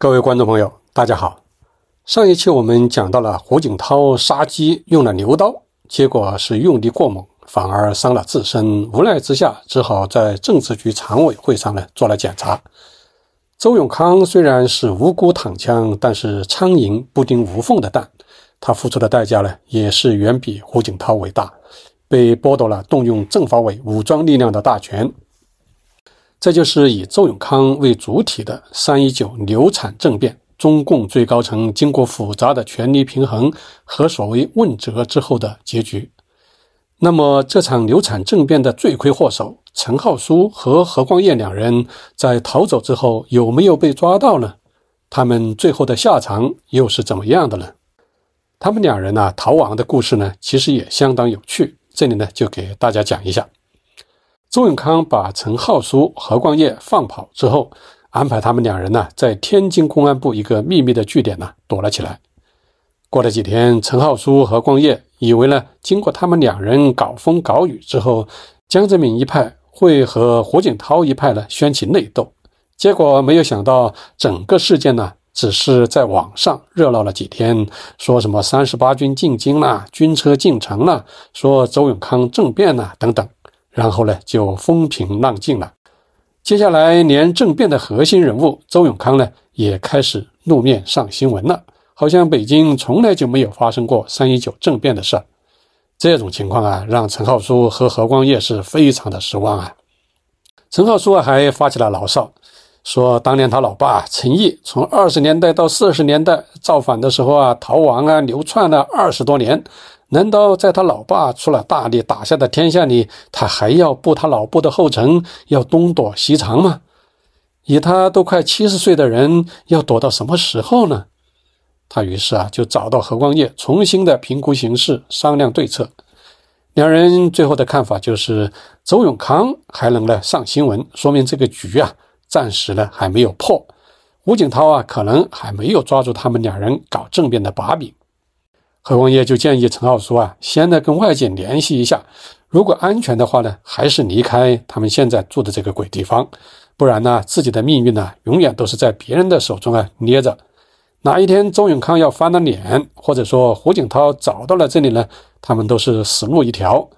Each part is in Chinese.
各位观众朋友，大家好。上一期我们讲到了胡锦涛杀鸡用了牛刀，结果是用力过猛，反而伤了自身。无奈之下，只好在政治局常委会上呢做了检查。周永康虽然是无辜躺枪，但是苍蝇不叮无缝的蛋，他付出的代价呢也是远比胡锦涛伟大，被剥夺了动用政法委武装力量的大权。这就是以周永康为主体的“三一九”流产政变，中共最高层经过复杂的权力平衡和所谓问责之后的结局。那么，这场流产政变的罪魁祸首陈浩书和何光彦两人在逃走之后有没有被抓到呢？他们最后的下场又是怎么样的呢？他们两人呢逃亡的故事呢，其实也相当有趣。这里呢，就给大家讲一下。周永康把陈浩书、何光业放跑之后，安排他们两人呢，在天津公安部一个秘密的据点呢躲了起来。过了几天，陈浩书、何光业以为呢，经过他们两人搞风搞雨之后，江泽民一派会和胡锦涛一派呢，掀起内斗。结果没有想到，整个事件呢，只是在网上热闹了几天，说什么三十八军进京啦，军车进城啦，说周永康政变啦等等。然后呢，就风平浪静了。接下来，连政变的核心人物周永康呢，也开始露面上新闻了。好像北京从来就没有发生过三一九政变的事儿。这种情况啊，让陈浩书和何光业是非常的失望啊。陈浩书还发起了牢骚，说当年他老爸陈毅从二十年代到四十年代造反的时候啊，逃亡啊，流窜了二十多年。难道在他老爸出了大力打下的天下里，他还要步他老布的后尘，要东躲西藏吗？以他都快七十岁的人，要躲到什么时候呢？他于是啊，就找到何光业，重新的评估形势，商量对策。两人最后的看法就是：周永康还能呢上新闻，说明这个局啊，暂时呢还没有破。吴景涛啊，可能还没有抓住他们两人搞政变的把柄。何光业就建议陈浩书啊，先呢跟外界联系一下，如果安全的话呢，还是离开他们现在住的这个鬼地方，不然呢，自己的命运呢，永远都是在别人的手中啊捏着。哪一天周永康要翻了脸，或者说胡锦涛找到了这里呢，他们都是死路一条。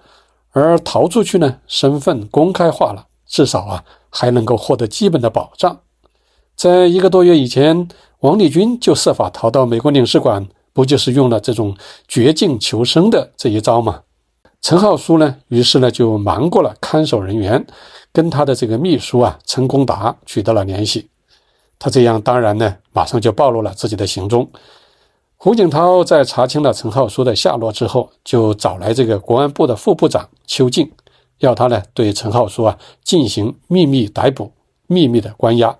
而逃出去呢，身份公开化了，至少啊，还能够获得基本的保障。在一个多月以前，王立军就设法逃到美国领事馆。不就是用了这种绝境求生的这一招吗？陈浩书呢，于是呢就瞒过了看守人员，跟他的这个秘书啊陈功达取得了联系。他这样当然呢，马上就暴露了自己的行踪。胡锦涛在查清了陈浩书的下落之后，就找来这个公安部的副部长邱静，要他呢对陈浩书啊进行秘密逮捕、秘密的关押。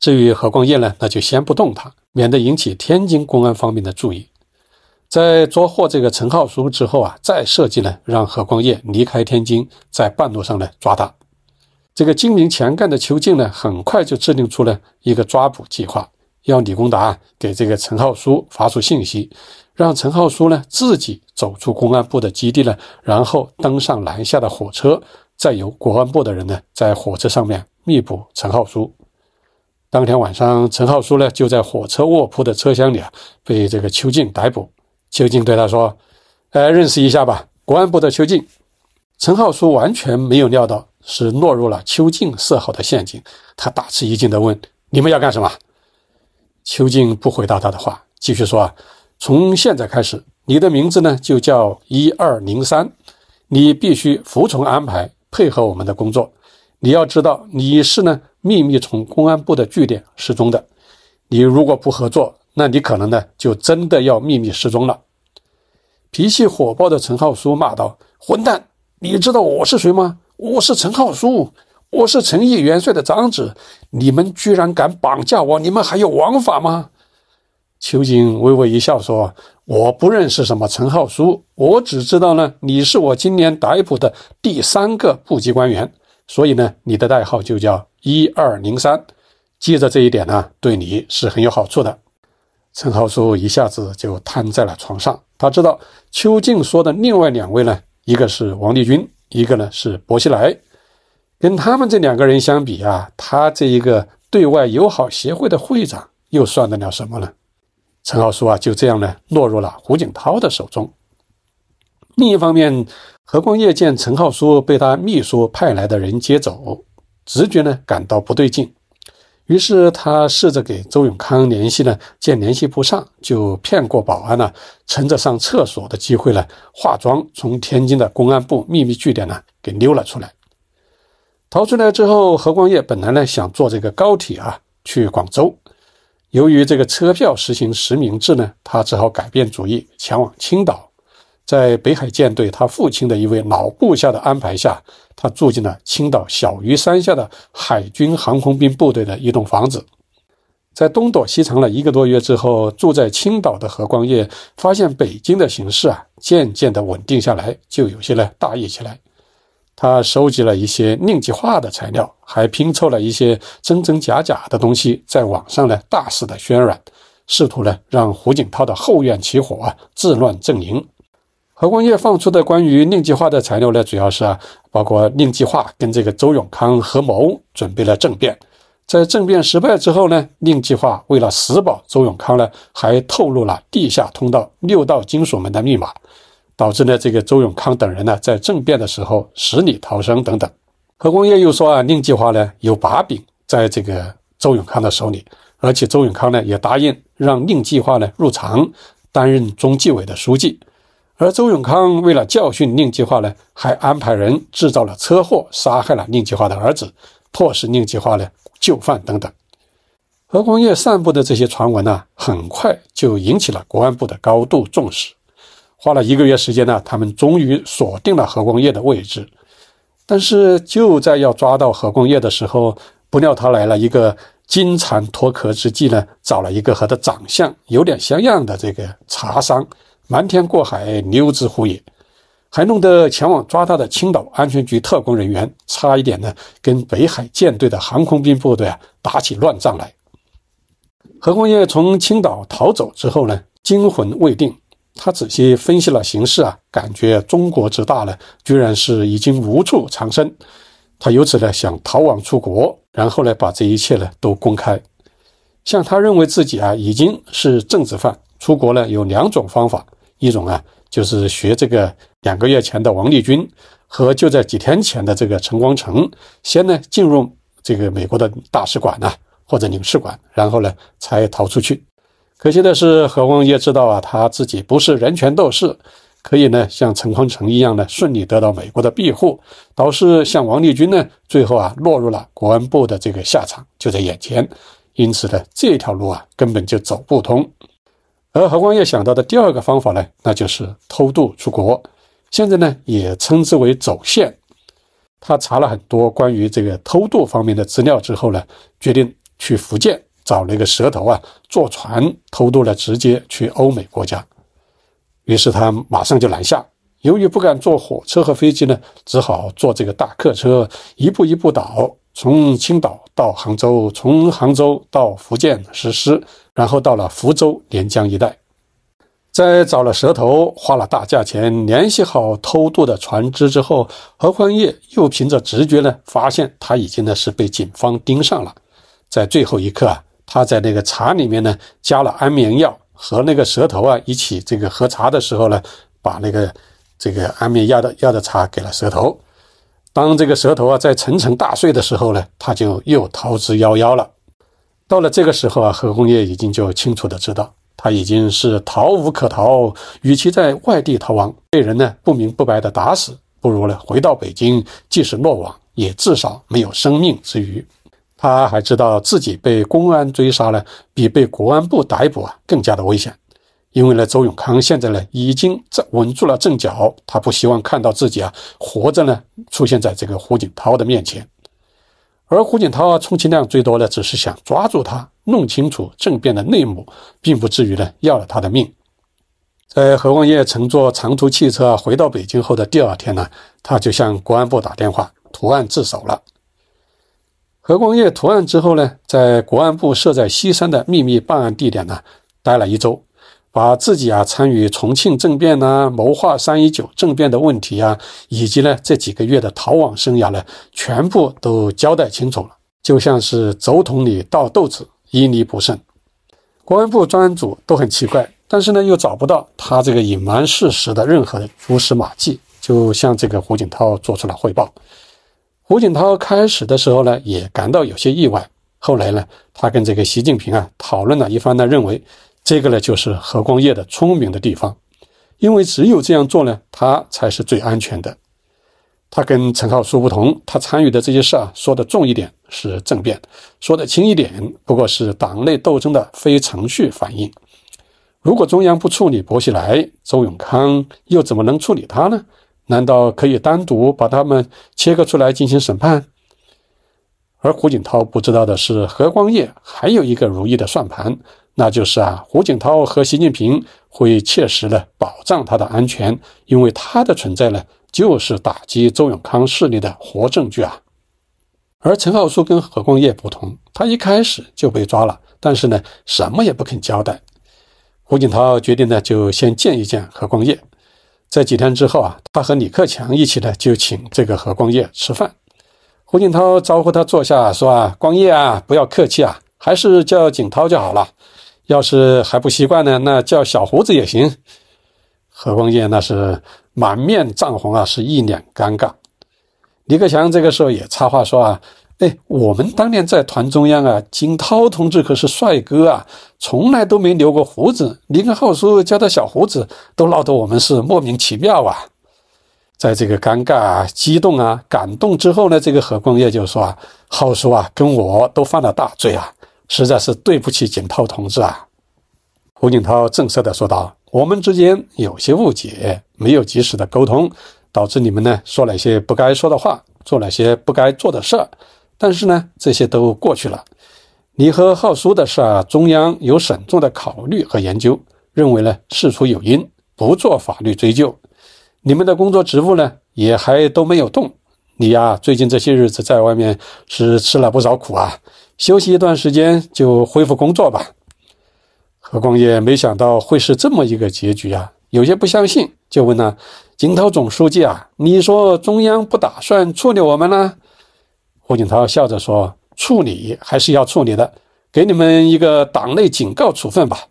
至于何光业呢，那就先不动他。免得引起天津公安方面的注意，在捉获这个陈浩书之后啊，再设计呢让何光业离开天津，在半路上呢抓他。这个精明强干的邱静呢，很快就制定出了一个抓捕计划，要李公达给这个陈浩书发出信息，让陈浩书呢自己走出公安部的基地呢，然后登上南下的火车，再由国安部的人呢在火车上面密捕陈浩书。当天晚上，陈浩书呢就在火车卧铺的车厢里啊，被这个邱静逮捕。邱静对他说：“哎，认识一下吧，国安部的邱静。”陈浩书完全没有料到是落入了邱静设好的陷阱，他大吃一惊地问：“你们要干什么？”邱静不回答他的话，继续说：“啊，从现在开始，你的名字呢就叫一二零三，你必须服从安排，配合我们的工作。你要知道，你是呢。”秘密从公安部的据点失踪的，你如果不合作，那你可能呢就真的要秘密失踪了。脾气火爆的陈浩书骂道：“混蛋！你知道我是谁吗？我是陈浩书，我是陈毅元帅的长子。你们居然敢绑架我，你们还有王法吗？”秋瑾微微一笑说：“我不认识什么陈浩书，我只知道呢，你是我今年逮捕的第三个部级官员，所以呢，你的代号就叫。”一二零三，记着这一点呢，对你是很有好处的。陈浩书一下子就瘫在了床上，他知道邱静说的另外两位呢，一个是王立军，一个呢是薄熙来，跟他们这两个人相比啊，他这一个对外友好协会的会长又算得了什么呢？陈浩书啊，就这样呢，落入了胡锦涛的手中。另一方面，何光业见陈浩书被他秘书派来的人接走。直觉呢感到不对劲，于是他试着给周永康联系呢，见联系不上，就骗过保安了，趁着上厕所的机会呢，化妆从天津的公安部秘密据点呢给溜了出来。逃出来之后，何光业本来呢想坐这个高铁啊去广州，由于这个车票实行实名制呢，他只好改变主意，前往青岛，在北海舰队他父亲的一位老部下的安排下。他住进了青岛小鱼山下的海军航空兵部队的一栋房子，在东躲西藏了一个多月之后，住在青岛的何光业发现北京的形势啊渐渐的稳定下来，就有些呢大意起来。他收集了一些宁吉化的材料，还拼凑了一些真真假假的东西，在网上呢大肆的渲染，试图呢让胡锦涛的后院起火啊，自乱阵营。何光业放出的关于宁计划的材料呢，主要是啊，包括宁计划跟这个周永康合谋准备了政变，在政变失败之后呢，宁计划为了死保周永康呢，还透露了地下通道六道金属门的密码，导致呢这个周永康等人呢在政变的时候死里逃生等等。何光业又说啊，宁计划呢有把柄在这个周永康的手里，而且周永康呢也答应让宁计划呢入常担任中纪委的书记。而周永康为了教训宁计划呢，还安排人制造了车祸，杀害了宁计划的儿子，迫使宁计划呢就范等等。何光业散布的这些传闻呢，很快就引起了国安部的高度重视。花了一个月时间呢，他们终于锁定了何光业的位置。但是就在要抓到何光业的时候，不料他来了一个金蝉脱壳之计呢，找了一个和他长相有点像样的这个茶商。瞒天过海，溜之乎也，还弄得前往抓他的青岛安全局特工人员差一点呢，跟北海舰队的航空兵部队啊打起乱仗来。何光业从青岛逃走之后呢，惊魂未定，他仔细分析了形势啊，感觉中国之大呢，居然是已经无处藏身。他由此呢想逃亡出国，然后呢把这一切呢都公开。像他认为自己啊已经是政治犯。出国呢有两种方法，一种啊就是学这个两个月前的王立军和就在几天前的这个陈光诚，先呢进入这个美国的大使馆啊或者领事馆，然后呢才逃出去。可惜的是，何光业知道啊他自己不是人权斗士，可以呢像陈光诚一样呢顺利得到美国的庇护，倒是像王立军呢最后啊落入了国安部的这个下场就在眼前。因此呢这条路啊根本就走不通。而何光业想到的第二个方法呢，那就是偷渡出国。现在呢，也称之为走线。他查了很多关于这个偷渡方面的资料之后呢，决定去福建找了一个蛇头啊，坐船偷渡了，直接去欧美国家。于是他马上就南下。由于不敢坐火车和飞机呢，只好坐这个大客车，一步一步倒。从青岛到杭州，从杭州到福建实施，然后到了福州连江一带。在找了蛇头花了大价钱联系好偷渡的船只之后，何宽业又凭着直觉呢，发现他已经呢是被警方盯上了。在最后一刻啊，他在那个茶里面呢加了安眠药，和那个蛇头啊一起这个喝茶的时候呢，把那个这个安眠药的药的茶给了蛇头。当这个蛇头啊在沉沉大睡的时候呢，他就又逃之夭夭了。到了这个时候啊，何功业已经就清楚的知道，他已经是逃无可逃。与其在外地逃亡，被人呢不明不白的打死，不如呢回到北京，即使落网，也至少没有生命之余。他还知道自己被公安追杀呢，比被国安部逮捕啊更加的危险。因为呢，周永康现在呢已经站稳住了阵脚，他不希望看到自己啊活着呢出现在这个胡锦涛的面前。而胡锦涛充其量最多呢，只是想抓住他，弄清楚政变的内幕，并不至于呢要了他的命。在何光业乘坐长途汽车回到北京后的第二天呢，他就向国安部打电话投案自首了。何光业投案之后呢，在国安部设在西山的秘密办案地点呢待了一周。把自己啊参与重庆政变呢，谋划三一九政变的问题啊，以及呢这几个月的逃亡生涯呢，全部都交代清楚了，就像是走桶里倒豆子，一粒不剩。公安部专案组都很奇怪，但是呢又找不到他这个隐瞒事实的任何蛛丝马迹，就向这个胡锦涛做出了汇报。胡锦涛开始的时候呢也感到有些意外，后来呢他跟这个习近平啊讨论了一番呢，认为。这个呢，就是何光业的聪明的地方，因为只有这样做呢，他才是最安全的。他跟陈浩书不同，他参与的这些事儿啊，说的重一点是政变，说的轻一点不过是党内斗争的非程序反应。如果中央不处理薄熙来、周永康，又怎么能处理他呢？难道可以单独把他们切割出来进行审判？而胡锦涛不知道的是，何光业还有一个如意的算盘。那就是啊，胡锦涛和习近平会切实的保障他的安全，因为他的存在呢，就是打击周永康势力的活证据啊。而陈浩书跟何光业不同，他一开始就被抓了，但是呢，什么也不肯交代。胡锦涛决定呢，就先见一见何光业。在几天之后啊，他和李克强一起呢，就请这个何光业吃饭。胡锦涛招呼他坐下，说啊，光业啊，不要客气啊，还是叫锦涛就好了。要是还不习惯呢，那叫小胡子也行。何光业那是满面涨红啊，是一脸尴尬。李克强这个时候也插话说啊：“哎，我们当年在团中央啊，金涛同志可是帅哥啊，从来都没留过胡子。你跟浩叔叫他小胡子，都闹得我们是莫名其妙啊。”在这个尴尬啊、激动啊、感动之后呢，这个何光业就说啊：“浩叔啊，跟我都犯了大罪啊。”实在是对不起景涛同志啊！胡锦涛正色地说道：“我们之间有些误解，没有及时的沟通，导致你们呢说了一些不该说的话，做了些不该做的事儿。但是呢，这些都过去了。你和浩叔的事儿，中央有慎重的考虑和研究，认为呢事出有因，不做法律追究。你们的工作职务呢，也还都没有动。你呀，最近这些日子在外面是吃了不少苦啊。”休息一段时间就恢复工作吧。何光业没想到会是这么一个结局啊，有些不相信，就问呢：“锦涛总书记啊，你说中央不打算处理我们呢？”胡锦涛笑着说：“处理还是要处理的，给你们一个党内警告处分吧。”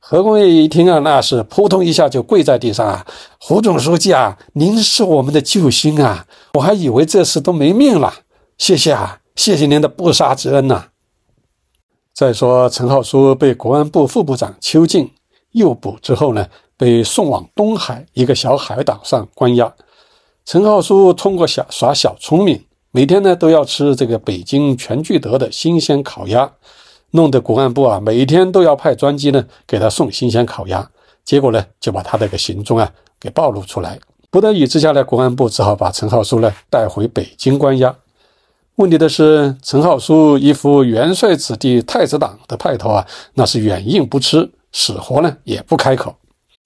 何光业一听啊，那是扑通一下就跪在地上啊：“胡总书记啊，您是我们的救星啊！我还以为这事都没命了，谢谢啊，谢谢您的不杀之恩呐！”再说，陈浩书被国安部副部长邱静诱捕之后呢，被送往东海一个小海岛上关押。陈浩书通过小耍小聪明，每天呢都要吃这个北京全聚德的新鲜烤鸭，弄得国安部啊每天都要派专机呢给他送新鲜烤鸭。结果呢，就把他这个行踪啊给暴露出来。不得已之下呢，国安部只好把陈浩书呢带回北京关押。问题的是，陈浩书一副元帅子弟、太子党的派头啊，那是软硬不吃，死活呢也不开口。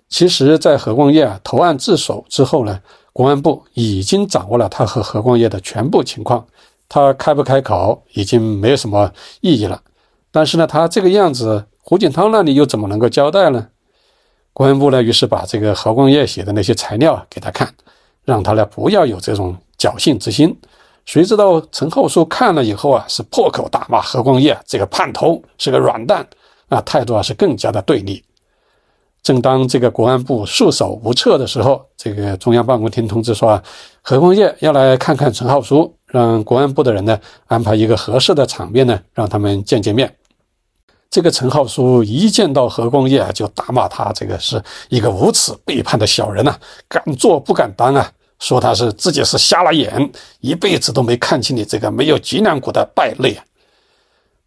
其实，在何光业投案自首之后呢，公安部已经掌握了他和何光业的全部情况，他开不开口已经没有什么意义了。但是呢，他这个样子，胡锦涛那里又怎么能够交代呢？公安部呢，于是把这个何光业写的那些材料给他看，让他呢不要有这种侥幸之心。谁知道陈浩书看了以后啊，是破口大骂何光业这个叛徒是个软蛋啊，态度啊是更加的对立。正当这个国安部束手无策的时候，这个中央办公厅通知说啊，何光业要来看看陈浩书，让国安部的人呢安排一个合适的场面呢，让他们见见面。这个陈浩书一见到何光业啊，就大骂他这个是一个无耻背叛的小人呐，敢做不敢当啊。说他是自己是瞎了眼，一辈子都没看清你这个没有脊梁骨的败类。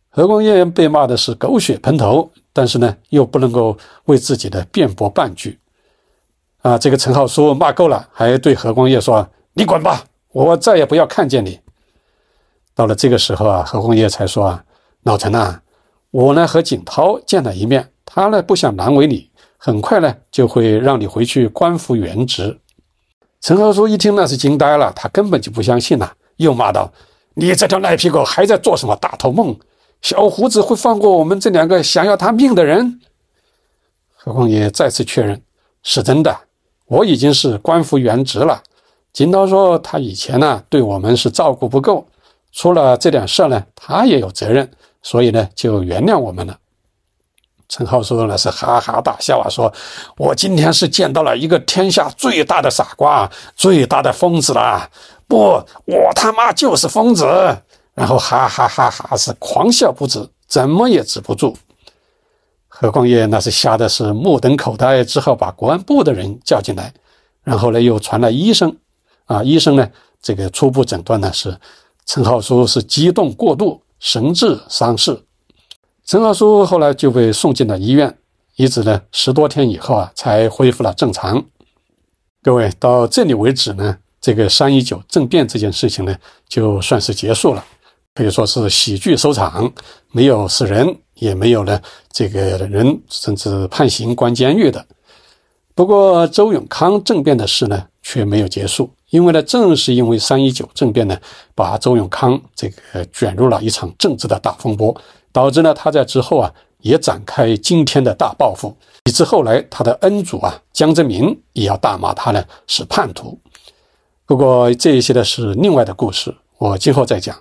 何光业被骂的是狗血喷头，但是呢，又不能够为自己的辩驳半句。啊，这个陈浩说骂够了，还对何光业说：“你滚吧，我再也不要看见你。”到了这个时候啊，何光业才说：“啊，老陈呐，我呢和景涛见了一面，他呢不想难为你，很快呢就会让你回去官复原职。”陈豪叔一听，那是惊呆了，他根本就不相信了，又骂道：“你这条赖皮狗，还在做什么大头梦？小胡子会放过我们这两个想要他命的人？何况也再次确认是真的，我已经是官复原职了。金涛说他以前呢，对我们是照顾不够，出了这点事呢，他也有责任，所以呢，就原谅我们了。”陈浩书呢是哈哈大笑啊，说：“我今天是见到了一个天下最大的傻瓜，最大的疯子啦！不，我他妈就是疯子。”然后哈哈哈哈是狂笑不止，怎么也止不住。何光业那是吓得是目瞪口呆，只好把国安部的人叫进来，然后呢又传来医生。啊，医生呢这个初步诊断呢是陈浩书是激动过度，神志丧失。陈豪叔后来就被送进了医院，一直呢十多天以后啊，才恢复了正常。各位到这里为止呢，这个三一九政变这件事情呢，就算是结束了，可以说是喜剧收场，没有死人，也没有呢这个人甚至判刑关监狱的。不过周永康政变的事呢，却没有结束。因为呢，正是因为三一九政变呢，把周永康这个卷入了一场政治的大风波，导致呢他在之后啊也展开惊天的大报复，以致后来他的恩主啊江泽民也要大骂他呢是叛徒。不过这一些呢是另外的故事，我今后再讲。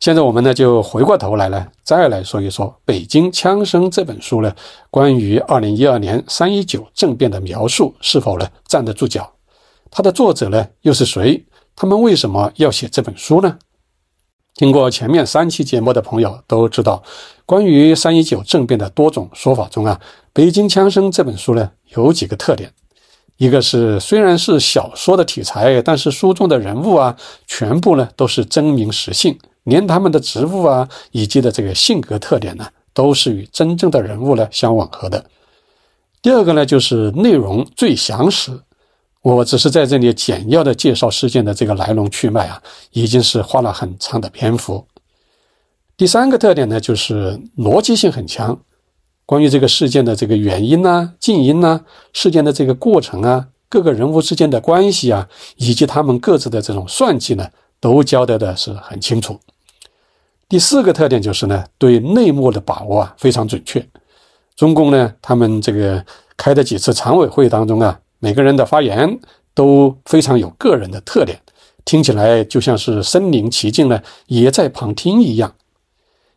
现在我们呢就回过头来呢，再来说一说《北京枪声》这本书呢关于二零一二年三一九政变的描述是否呢站得住脚。它的作者呢又是谁？他们为什么要写这本书呢？听过前面三期节目的朋友都知道，关于三一九政变的多种说法中啊，《北京枪声》这本书呢有几个特点：一个是虽然是小说的题材，但是书中的人物啊，全部呢都是真名实姓，连他们的职务啊以及的这个性格特点呢，都是与真正的人物呢相吻合的。第二个呢就是内容最详实。我只是在这里简要的介绍事件的这个来龙去脉啊，已经是花了很长的篇幅。第三个特点呢，就是逻辑性很强。关于这个事件的这个原因呢、近因呢、事件的这个过程啊、各个人物之间的关系啊，以及他们各自的这种算计呢，都交代的是很清楚。第四个特点就是呢，对内幕的把握啊非常准确。中共呢，他们这个开的几次常委会当中啊。每个人的发言都非常有个人的特点，听起来就像是身临其境呢，也在旁听一样。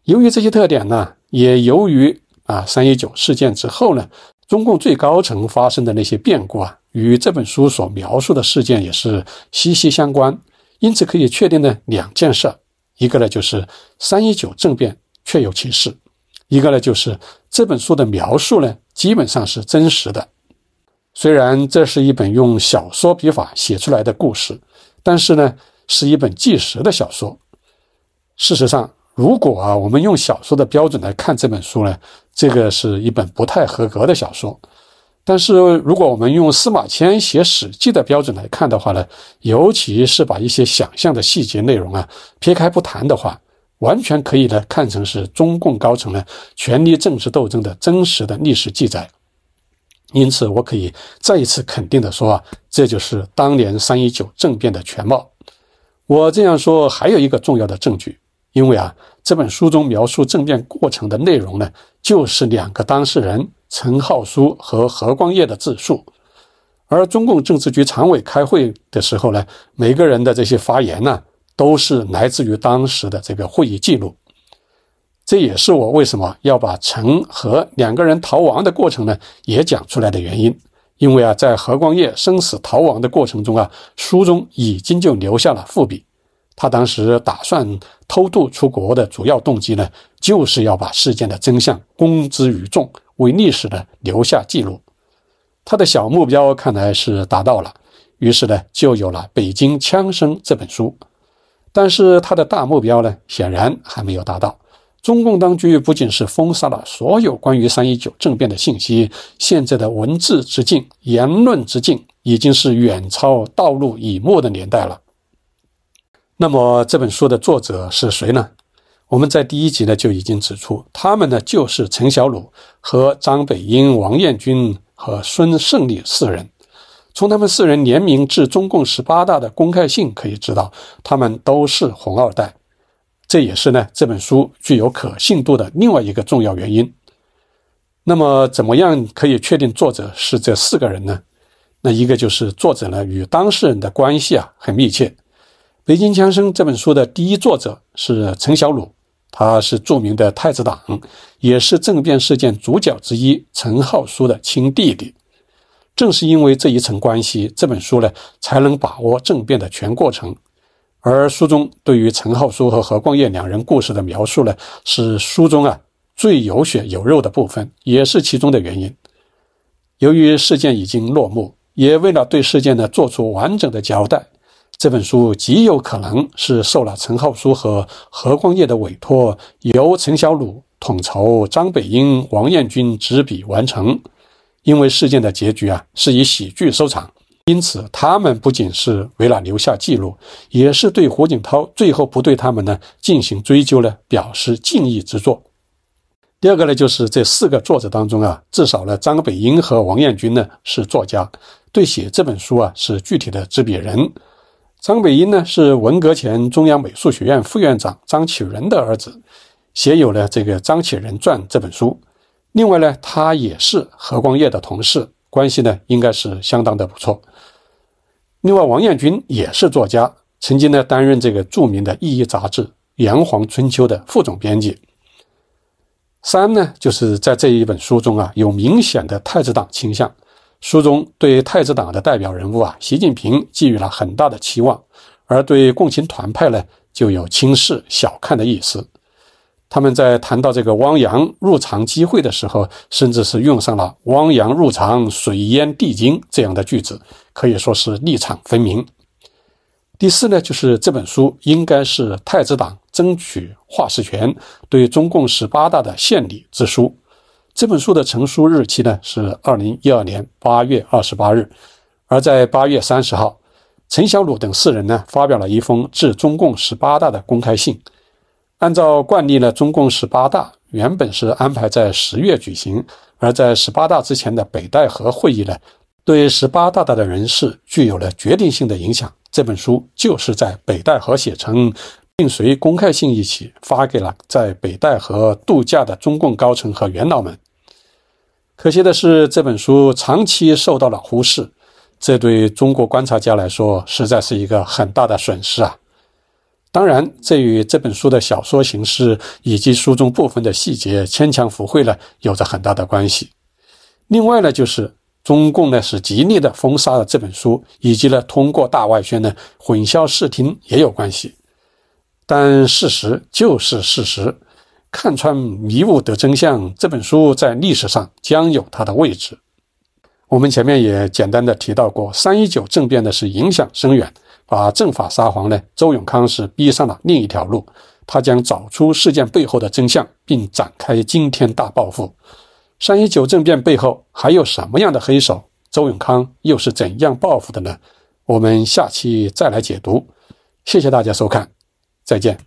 由于这些特点呢，也由于啊三一九事件之后呢，中共最高层发生的那些变故啊，与这本书所描述的事件也是息息相关。因此可以确定呢两件事：一个呢就是三一九政变确有其事；一个呢就是这本书的描述呢基本上是真实的。虽然这是一本用小说笔法写出来的故事，但是呢，是一本纪实的小说。事实上，如果啊我们用小说的标准来看这本书呢，这个是一本不太合格的小说。但是如果我们用司马迁写《史记》的标准来看的话呢，尤其是把一些想象的细节内容啊撇开不谈的话，完全可以呢看成是中共高层呢权力政治斗争的真实的历史记载。因此，我可以再一次肯定的说啊，这就是当年三一九政变的全貌。我这样说，还有一个重要的证据，因为啊，这本书中描述政变过程的内容呢，就是两个当事人陈浩书和何光业的自述，而中共政治局常委开会的时候呢，每个人的这些发言呢，都是来自于当时的这个会议记录。这也是我为什么要把陈和两个人逃亡的过程呢也讲出来的原因，因为啊，在何光业生死逃亡的过程中啊，书中已经就留下了伏笔。他当时打算偷渡出国的主要动机呢，就是要把事件的真相公之于众，为历史呢留下记录。他的小目标看来是达到了，于是呢就有了《北京枪声》这本书。但是他的大目标呢，显然还没有达到。中共当局不仅是封杀了所有关于“三一九”政变的信息，现在的文字之径、言论之径已经是远超“道路已末”的年代了。那么，这本书的作者是谁呢？我们在第一集呢就已经指出，他们呢就是陈小鲁、和张北英、王彦军和孙胜利四人。从他们四人联名致中共十八大的公开信可以知道，他们都是“红二代”。这也是呢这本书具有可信度的另外一个重要原因。那么，怎么样可以确定作者是这四个人呢？那一个就是作者呢与当事人的关系啊很密切。《北京枪声》这本书的第一作者是陈小鲁，他是著名的太子党，也是政变事件主角之一陈浩书的亲弟弟。正是因为这一层关系，这本书呢才能把握政变的全过程。而书中对于陈浩书和何光业两人故事的描述呢，是书中啊最有血有肉的部分，也是其中的原因。由于事件已经落幕，也为了对事件呢做出完整的交代，这本书极有可能是受了陈浩书和何光业的委托，由陈小鲁统筹，张北英、王彦军执笔完成。因为事件的结局啊是以喜剧收场。因此，他们不仅是为了留下记录，也是对胡锦涛最后不对他们呢进行追究呢表示敬意之作。第二个呢，就是这四个作者当中啊，至少呢，张北英和王彦军呢是作家，对写这本书啊是具体的执笔人。张北英呢是文革前中央美术学院副院长张启仁的儿子，写有了这个《张启仁传》这本书。另外呢，他也是何光业的同事。关系呢，应该是相当的不错。另外，王彦军也是作家，曾经呢担任这个著名的意义杂志《炎黄春秋》的副总编辑。三呢，就是在这一本书中啊，有明显的太子党倾向，书中对太子党的代表人物啊习近平寄予了很大的期望，而对共青团派呢就有轻视、小看的意思。他们在谈到这个汪洋入场机会的时候，甚至是用上了“汪洋入场水淹地经这样的句子，可以说是立场分明。第四呢，就是这本书应该是太子党争取话事权、对中共十八大的献礼之书。这本书的成书日期呢是二零一二年八月二十八日，而在八月三十号，陈小鲁等四人呢发表了一封致中共十八大的公开信。按照惯例呢，中共十八大原本是安排在十月举行，而在十八大之前的北戴河会议呢，对十八大的人士具有了决定性的影响。这本书就是在北戴河写成，并随公开信一起发给了在北戴河度假的中共高层和元老们。可惜的是，这本书长期受到了忽视，这对中国观察家来说，实在是一个很大的损失啊。当然，这与这本书的小说形式以及书中部分的细节牵强附会呢，有着很大的关系。另外呢，就是中共呢是极力的封杀了这本书，以及呢通过大外宣呢混淆视听也有关系。但事实就是事实，看穿迷雾得真相。这本书在历史上将有它的位置。我们前面也简单的提到过，三一九政变呢是影响深远。把正法沙皇呢？周永康是逼上了另一条路，他将找出事件背后的真相，并展开惊天大报复。三一九政变背后还有什么样的黑手？周永康又是怎样报复的呢？我们下期再来解读。谢谢大家收看，再见。